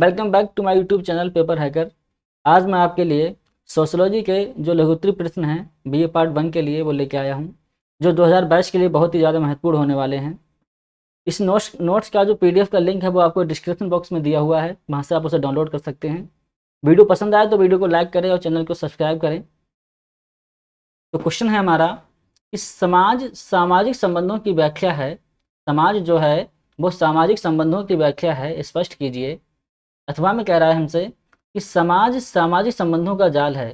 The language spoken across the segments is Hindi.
welcome back to my YouTube channel paper hacker आज मैं आपके लिए सोशोलॉजी के जो लघुत्री प्रश्न हैं बीए पार्ट वन के लिए वो लेके आया हूँ जो 2022 के लिए बहुत ही ज़्यादा महत्वपूर्ण होने वाले हैं इस नोट्स नोट्स का जो पीडीएफ का लिंक है वो आपको डिस्क्रिप्शन बॉक्स में दिया हुआ है वहाँ से आप उसे डाउनलोड कर सकते हैं वीडियो पसंद आए तो वीडियो को लाइक करें और चैनल को सब्सक्राइब करें तो क्वेश्चन है हमारा कि समाज सामाजिक संबंधों की व्याख्या है समाज जो है वो सामाजिक संबंधों की व्याख्या है स्पष्ट कीजिए अथवा में कह रहा है हमसे कि समाज सामाजिक संबंधों का जाल है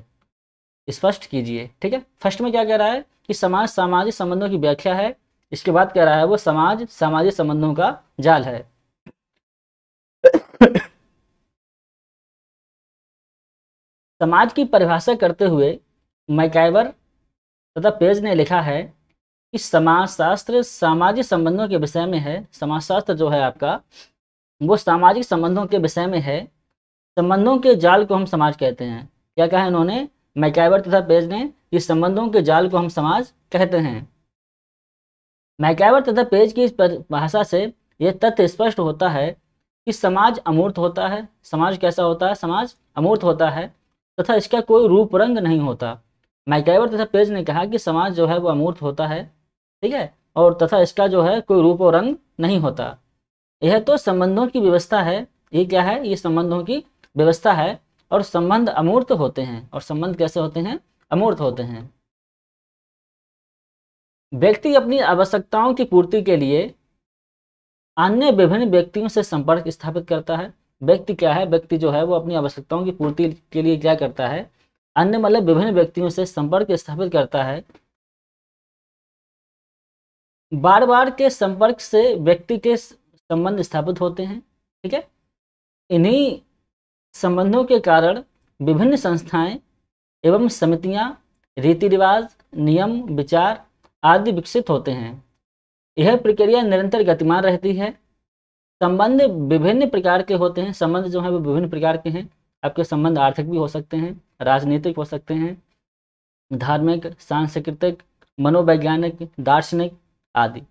स्पष्ट कीजिए ठीक है फर्स्ट में क्या कह रहा है कि समाज सामाजिक संबंधों की व्याख्या है इसके बाद कह रहा है वो समाज सामाजिक संबंधों का जाल है समाज की परिभाषा करते हुए मैकाइवर तथा पेज ने लिखा है कि समाजशास्त्र सामाजिक संबंधों के विषय में है समाजशास्त्र जो है आपका वो सामाजिक संबंधों के विषय में है संबंधों के जाल को हम समाज कहते हैं क्या कहा इन्होंने मैकाइवर तथा पेज ने कि संबंधों के जाल को हम समाज कहते हैं मैकाइवर तथा पेज की इस भाषा से यह तथ्य स्पष्ट होता है कि समाज अमूर्त होता है समाज कैसा होता है समाज अमूर्त होता है तथा इसका कोई रूप रंग नहीं होता मैकाइवर तथा पेज ने कहा कि समाज जो है वो अमूर्त होता है ठीक है और तथा इसका जो है कोई रूप और रंग नहीं होता यह तो संबंधों की व्यवस्था है ये क्या है ये संबंधों की व्यवस्था है और संबंध अमूर्त होते हैं और संबंध कैसे होते हैं अमूर्त होते हैं व्यक्ति अपनी आवश्यकताओं की पूर्ति के लिए अन्य विभिन्न व्यक्तियों से संपर्क स्थापित करता है व्यक्ति क्या है व्यक्ति जो है वो अपनी आवश्यकताओं की पूर्ति के लिए क्या करता है अन्य मतलब विभिन्न व्यक्तियों से संपर्क स्थापित करता है बार बार के संपर्क से व्यक्ति के संबंध स्थापित होते हैं ठीक है इन्हीं संबंधों के कारण विभिन्न संस्थाएं एवं समितियां रीति रिवाज नियम विचार आदि विकसित होते हैं यह प्रक्रिया निरंतर गतिमान रहती है संबंध विभिन्न प्रकार के होते हैं संबंध जो है वो विभिन्न प्रकार के हैं आपके संबंध आर्थिक भी हो सकते हैं राजनीतिक हो सकते हैं धार्मिक सांस्कृतिक मनोवैज्ञानिक दार्शनिक आदि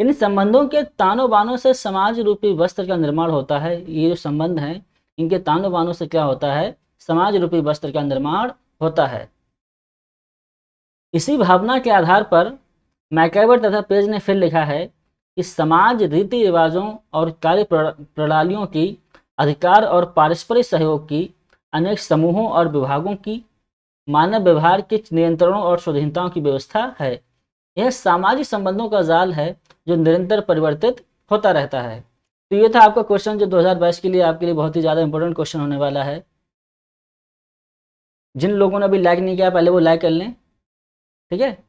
इन संबंधों के तानों बानों से समाज रूपी वस्त्र का निर्माण होता है ये जो संबंध हैं इनके तानों बानों से क्या होता है समाज रूपी वस्त्र का निर्माण होता है इसी भावना के आधार पर मैकेवर तथा पेज ने फिर लिखा है कि समाज रीति रिवाजों और कार्य प्रणालियों की अधिकार और पारस्परिक सहयोग की अनेक समूहों और विभागों की मानव व्यवहार के नियंत्रणों और स्वाधीनताओं की व्यवस्था है यह सामाजिक संबंधों का जाल है जो निरंतर परिवर्तित होता रहता है तो ये था आपका क्वेश्चन जो 2022 के लिए आपके लिए बहुत ही ज़्यादा इंपॉर्टेंट क्वेश्चन होने वाला है जिन लोगों ने अभी लाइक नहीं किया पहले वो लाइक कर लें ठीक है